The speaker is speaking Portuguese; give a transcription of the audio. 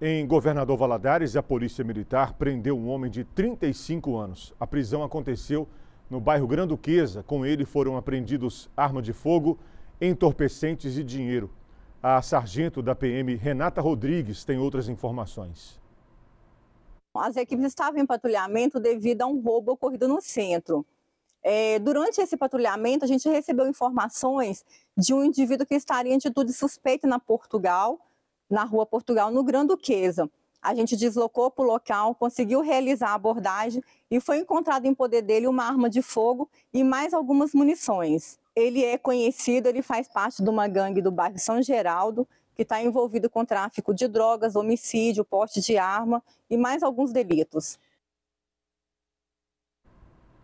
Em Governador Valadares, a Polícia Militar prendeu um homem de 35 anos. A prisão aconteceu no bairro Granduquesa. Com ele foram apreendidos arma de fogo, entorpecentes e dinheiro. A sargento da PM, Renata Rodrigues, tem outras informações. As equipes estavam em patrulhamento devido a um roubo ocorrido no centro. É, durante esse patrulhamento, a gente recebeu informações de um indivíduo que estaria em atitude suspeita na Portugal na Rua Portugal, no Gran Duquesa. A gente deslocou para o local, conseguiu realizar a abordagem e foi encontrado em poder dele uma arma de fogo e mais algumas munições. Ele é conhecido, ele faz parte de uma gangue do bairro São Geraldo, que está envolvido com tráfico de drogas, homicídio, porte de arma e mais alguns delitos.